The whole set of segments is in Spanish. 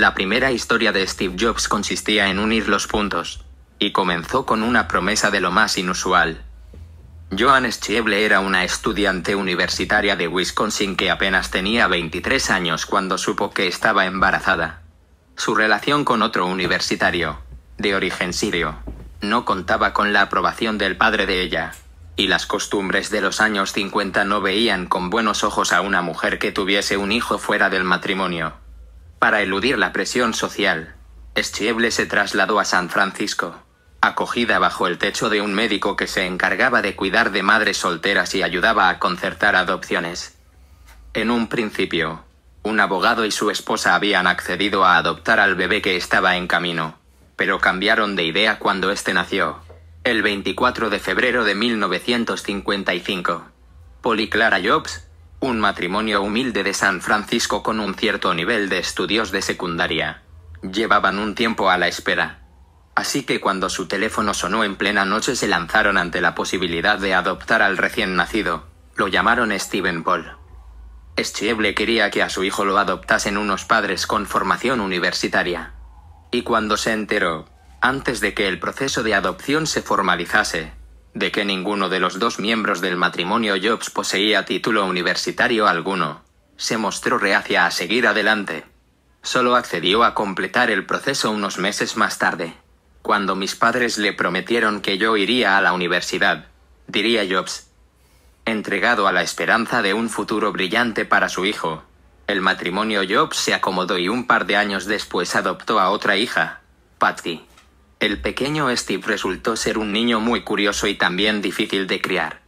La primera historia de Steve Jobs consistía en unir los puntos, y comenzó con una promesa de lo más inusual. Joan Schieble era una estudiante universitaria de Wisconsin que apenas tenía 23 años cuando supo que estaba embarazada. Su relación con otro universitario, de origen sirio, no contaba con la aprobación del padre de ella, y las costumbres de los años 50 no veían con buenos ojos a una mujer que tuviese un hijo fuera del matrimonio. Para eludir la presión social, Schieble se trasladó a San Francisco, acogida bajo el techo de un médico que se encargaba de cuidar de madres solteras y ayudaba a concertar adopciones. En un principio, un abogado y su esposa habían accedido a adoptar al bebé que estaba en camino, pero cambiaron de idea cuando éste nació, el 24 de febrero de 1955. Clara Jobs, un matrimonio humilde de San Francisco con un cierto nivel de estudios de secundaria. Llevaban un tiempo a la espera. Así que cuando su teléfono sonó en plena noche se lanzaron ante la posibilidad de adoptar al recién nacido. Lo llamaron Steven Paul. Schieble quería que a su hijo lo adoptasen unos padres con formación universitaria. Y cuando se enteró, antes de que el proceso de adopción se formalizase, de que ninguno de los dos miembros del matrimonio Jobs poseía título universitario alguno, se mostró reacia a seguir adelante. Solo accedió a completar el proceso unos meses más tarde, cuando mis padres le prometieron que yo iría a la universidad, diría Jobs. Entregado a la esperanza de un futuro brillante para su hijo, el matrimonio Jobs se acomodó y un par de años después adoptó a otra hija, Patty. El pequeño Steve resultó ser un niño muy curioso y también difícil de criar.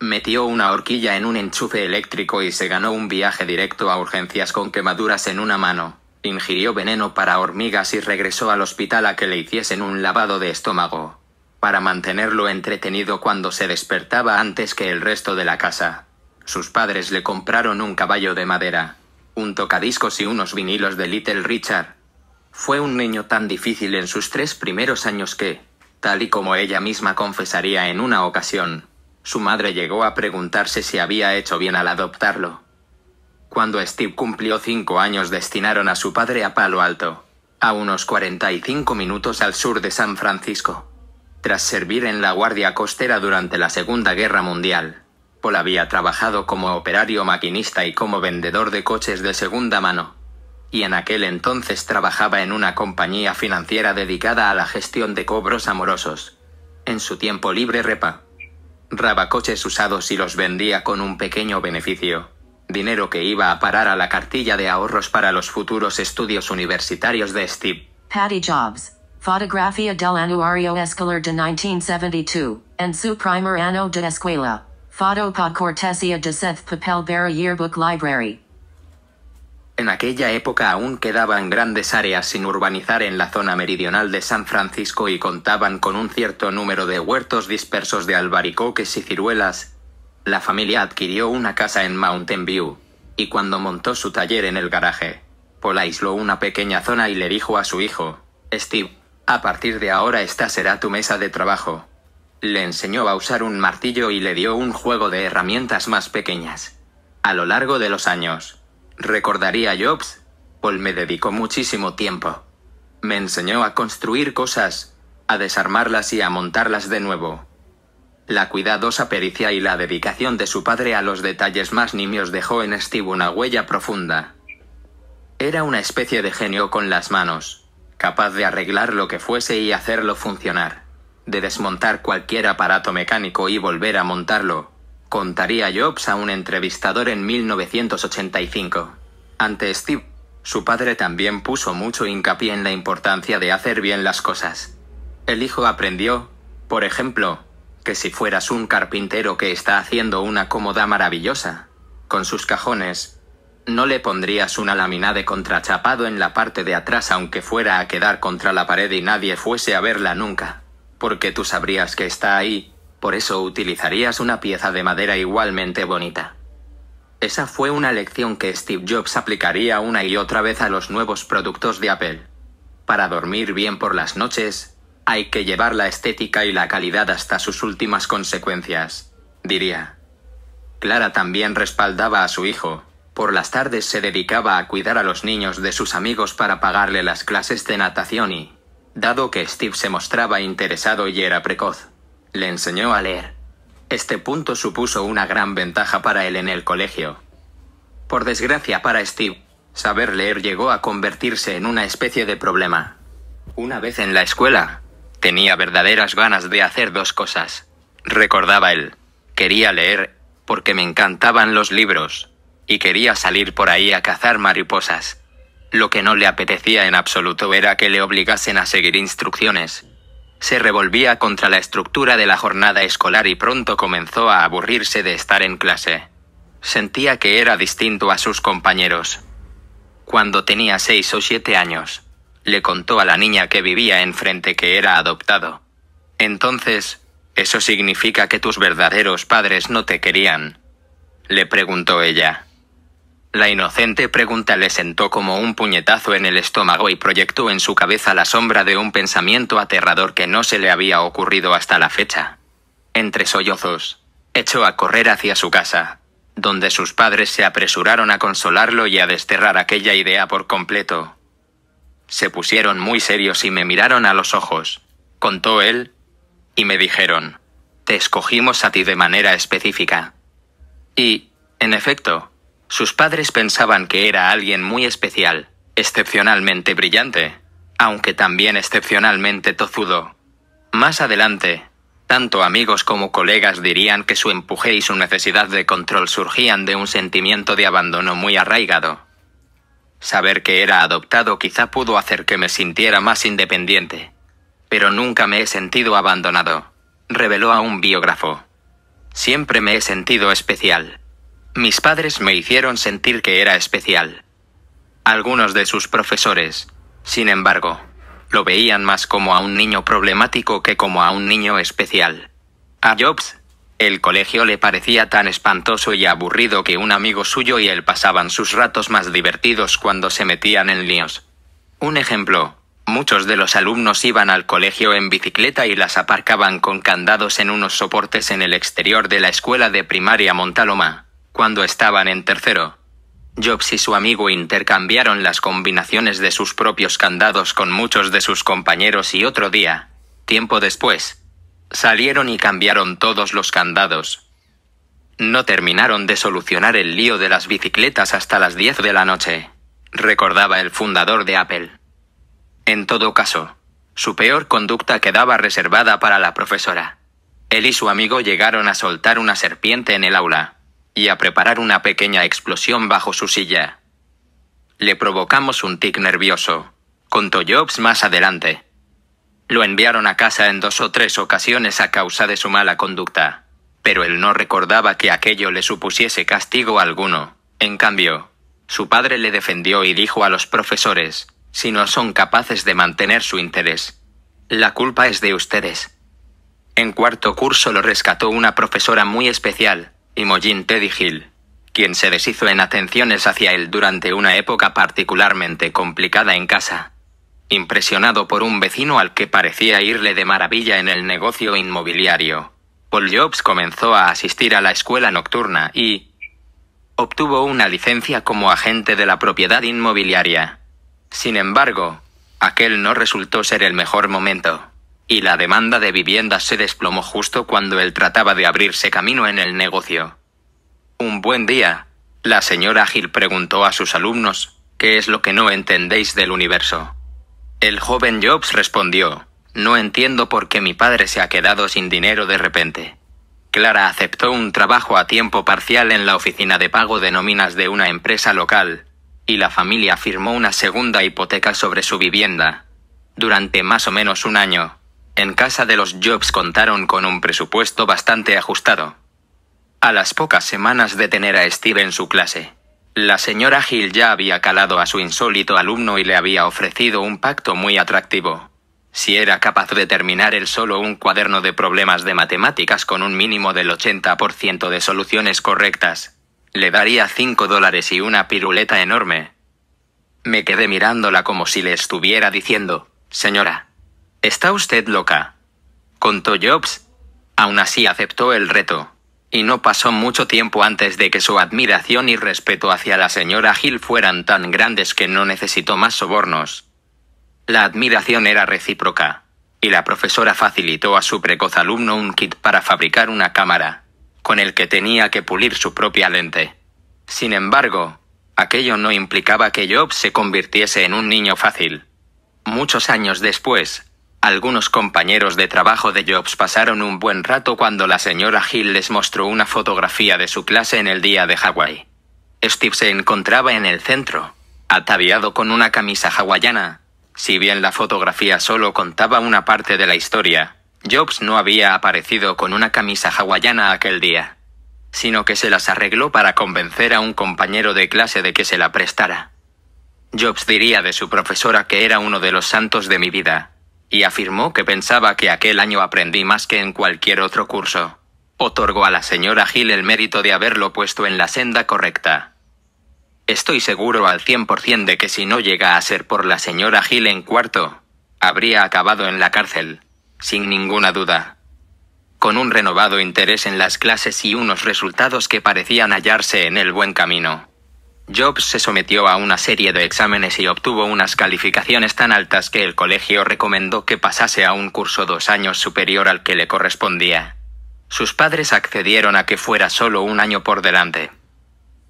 Metió una horquilla en un enchufe eléctrico y se ganó un viaje directo a urgencias con quemaduras en una mano, ingirió veneno para hormigas y regresó al hospital a que le hiciesen un lavado de estómago, para mantenerlo entretenido cuando se despertaba antes que el resto de la casa. Sus padres le compraron un caballo de madera, un tocadiscos y unos vinilos de Little Richard, fue un niño tan difícil en sus tres primeros años que, tal y como ella misma confesaría en una ocasión, su madre llegó a preguntarse si había hecho bien al adoptarlo. Cuando Steve cumplió cinco años destinaron a su padre a Palo Alto, a unos 45 minutos al sur de San Francisco. Tras servir en la Guardia Costera durante la Segunda Guerra Mundial, Paul había trabajado como operario maquinista y como vendedor de coches de segunda mano y en aquel entonces trabajaba en una compañía financiera dedicada a la gestión de cobros amorosos. En su tiempo libre repa. Raba coches usados y los vendía con un pequeño beneficio. Dinero que iba a parar a la cartilla de ahorros para los futuros estudios universitarios de Steve. Patty Jobs. Fotografía del Anuario Escolar de 1972, en su primer año de escuela. Foto por cortesía de Seth Papel Yearbook Library en aquella época aún quedaban grandes áreas sin urbanizar en la zona meridional de San Francisco y contaban con un cierto número de huertos dispersos de albaricoques y ciruelas. La familia adquirió una casa en Mountain View, y cuando montó su taller en el garaje, Paul aisló una pequeña zona y le dijo a su hijo, Steve, a partir de ahora esta será tu mesa de trabajo. Le enseñó a usar un martillo y le dio un juego de herramientas más pequeñas. A lo largo de los años, Recordaría a Jobs, Paul me dedicó muchísimo tiempo. Me enseñó a construir cosas, a desarmarlas y a montarlas de nuevo. La cuidadosa pericia y la dedicación de su padre a los detalles más nimios dejó en Steve una huella profunda. Era una especie de genio con las manos, capaz de arreglar lo que fuese y hacerlo funcionar, de desmontar cualquier aparato mecánico y volver a montarlo, contaría Jobs a un entrevistador en 1985. Ante Steve, su padre también puso mucho hincapié en la importancia de hacer bien las cosas. El hijo aprendió, por ejemplo, que si fueras un carpintero que está haciendo una cómoda maravillosa, con sus cajones, no le pondrías una lámina de contrachapado en la parte de atrás aunque fuera a quedar contra la pared y nadie fuese a verla nunca, porque tú sabrías que está ahí, por eso utilizarías una pieza de madera igualmente bonita. Esa fue una lección que Steve Jobs aplicaría una y otra vez a los nuevos productos de Apple. Para dormir bien por las noches, hay que llevar la estética y la calidad hasta sus últimas consecuencias, diría. Clara también respaldaba a su hijo. Por las tardes se dedicaba a cuidar a los niños de sus amigos para pagarle las clases de natación y, dado que Steve se mostraba interesado y era precoz, le enseñó a leer. Este punto supuso una gran ventaja para él en el colegio. Por desgracia para Steve, saber leer llegó a convertirse en una especie de problema. Una vez en la escuela, tenía verdaderas ganas de hacer dos cosas. Recordaba él, quería leer, porque me encantaban los libros, y quería salir por ahí a cazar mariposas. Lo que no le apetecía en absoluto era que le obligasen a seguir instrucciones, se revolvía contra la estructura de la jornada escolar y pronto comenzó a aburrirse de estar en clase. Sentía que era distinto a sus compañeros. Cuando tenía seis o siete años, le contó a la niña que vivía enfrente que era adoptado. Entonces, ¿eso significa que tus verdaderos padres no te querían? le preguntó ella. La inocente pregunta le sentó como un puñetazo en el estómago y proyectó en su cabeza la sombra de un pensamiento aterrador que no se le había ocurrido hasta la fecha. Entre sollozos, echó a correr hacia su casa, donde sus padres se apresuraron a consolarlo y a desterrar aquella idea por completo. Se pusieron muy serios y me miraron a los ojos, contó él, y me dijeron, te escogimos a ti de manera específica. Y, en efecto, sus padres pensaban que era alguien muy especial, excepcionalmente brillante, aunque también excepcionalmente tozudo. Más adelante, tanto amigos como colegas dirían que su empuje y su necesidad de control surgían de un sentimiento de abandono muy arraigado. Saber que era adoptado quizá pudo hacer que me sintiera más independiente, pero nunca me he sentido abandonado, reveló a un biógrafo. Siempre me he sentido especial mis padres me hicieron sentir que era especial. Algunos de sus profesores, sin embargo, lo veían más como a un niño problemático que como a un niño especial. A Jobs, el colegio le parecía tan espantoso y aburrido que un amigo suyo y él pasaban sus ratos más divertidos cuando se metían en líos. Un ejemplo, muchos de los alumnos iban al colegio en bicicleta y las aparcaban con candados en unos soportes en el exterior de la escuela de primaria Montaloma. Cuando estaban en tercero, Jobs y su amigo intercambiaron las combinaciones de sus propios candados con muchos de sus compañeros y otro día, tiempo después, salieron y cambiaron todos los candados. No terminaron de solucionar el lío de las bicicletas hasta las 10 de la noche, recordaba el fundador de Apple. En todo caso, su peor conducta quedaba reservada para la profesora. Él y su amigo llegaron a soltar una serpiente en el aula y a preparar una pequeña explosión bajo su silla. Le provocamos un tic nervioso, contó Jobs más adelante. Lo enviaron a casa en dos o tres ocasiones a causa de su mala conducta, pero él no recordaba que aquello le supusiese castigo alguno. En cambio, su padre le defendió y dijo a los profesores, si no son capaces de mantener su interés, la culpa es de ustedes. En cuarto curso lo rescató una profesora muy especial, Imogen Teddy Hill, quien se deshizo en atenciones hacia él durante una época particularmente complicada en casa. Impresionado por un vecino al que parecía irle de maravilla en el negocio inmobiliario, Paul Jobs comenzó a asistir a la escuela nocturna y obtuvo una licencia como agente de la propiedad inmobiliaria. Sin embargo, aquel no resultó ser el mejor momento y la demanda de viviendas se desplomó justo cuando él trataba de abrirse camino en el negocio. Un buen día, la señora Gil preguntó a sus alumnos, ¿qué es lo que no entendéis del universo? El joven Jobs respondió, no entiendo por qué mi padre se ha quedado sin dinero de repente. Clara aceptó un trabajo a tiempo parcial en la oficina de pago de nóminas de una empresa local, y la familia firmó una segunda hipoteca sobre su vivienda. Durante más o menos un año, en casa de los Jobs contaron con un presupuesto bastante ajustado. A las pocas semanas de tener a Steve en su clase, la señora Hill ya había calado a su insólito alumno y le había ofrecido un pacto muy atractivo. Si era capaz de terminar él solo un cuaderno de problemas de matemáticas con un mínimo del 80% de soluciones correctas, le daría 5 dólares y una piruleta enorme. Me quedé mirándola como si le estuviera diciendo, señora, Está usted loca. Contó Jobs. Aún así aceptó el reto. Y no pasó mucho tiempo antes de que su admiración y respeto hacia la señora Hill fueran tan grandes que no necesitó más sobornos. La admiración era recíproca, y la profesora facilitó a su precoz alumno un kit para fabricar una cámara, con el que tenía que pulir su propia lente. Sin embargo, aquello no implicaba que Jobs se convirtiese en un niño fácil. Muchos años después, algunos compañeros de trabajo de Jobs pasaron un buen rato cuando la señora Hill les mostró una fotografía de su clase en el día de Hawái. Steve se encontraba en el centro, ataviado con una camisa hawaiana. Si bien la fotografía solo contaba una parte de la historia, Jobs no había aparecido con una camisa hawaiana aquel día, sino que se las arregló para convencer a un compañero de clase de que se la prestara. Jobs diría de su profesora que era uno de los santos de mi vida, y afirmó que pensaba que aquel año aprendí más que en cualquier otro curso. Otorgó a la señora Gil el mérito de haberlo puesto en la senda correcta. Estoy seguro al 100% de que si no llega a ser por la señora Gil en cuarto, habría acabado en la cárcel, sin ninguna duda. Con un renovado interés en las clases y unos resultados que parecían hallarse en el buen camino. Jobs se sometió a una serie de exámenes y obtuvo unas calificaciones tan altas que el colegio recomendó que pasase a un curso dos años superior al que le correspondía. Sus padres accedieron a que fuera solo un año por delante.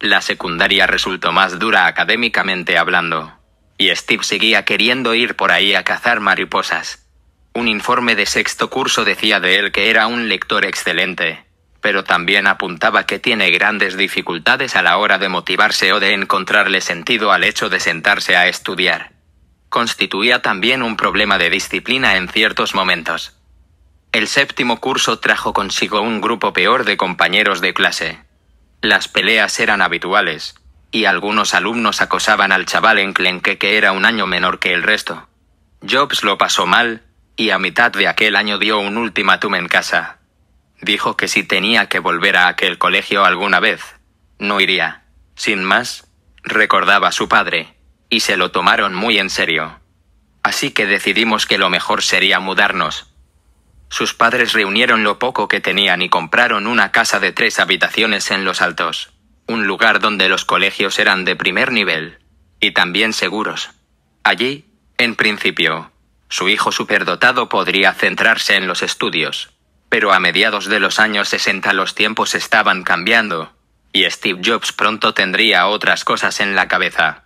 La secundaria resultó más dura académicamente hablando, y Steve seguía queriendo ir por ahí a cazar mariposas. Un informe de sexto curso decía de él que era un lector excelente, pero también apuntaba que tiene grandes dificultades a la hora de motivarse o de encontrarle sentido al hecho de sentarse a estudiar. Constituía también un problema de disciplina en ciertos momentos. El séptimo curso trajo consigo un grupo peor de compañeros de clase. Las peleas eran habituales, y algunos alumnos acosaban al chaval en enclenque que era un año menor que el resto. Jobs lo pasó mal, y a mitad de aquel año dio un ultimátum en casa Dijo que si tenía que volver a aquel colegio alguna vez, no iría. Sin más, recordaba a su padre, y se lo tomaron muy en serio. Así que decidimos que lo mejor sería mudarnos. Sus padres reunieron lo poco que tenían y compraron una casa de tres habitaciones en Los Altos, un lugar donde los colegios eran de primer nivel, y también seguros. Allí, en principio, su hijo superdotado podría centrarse en los estudios, pero a mediados de los años 60 los tiempos estaban cambiando, y Steve Jobs pronto tendría otras cosas en la cabeza.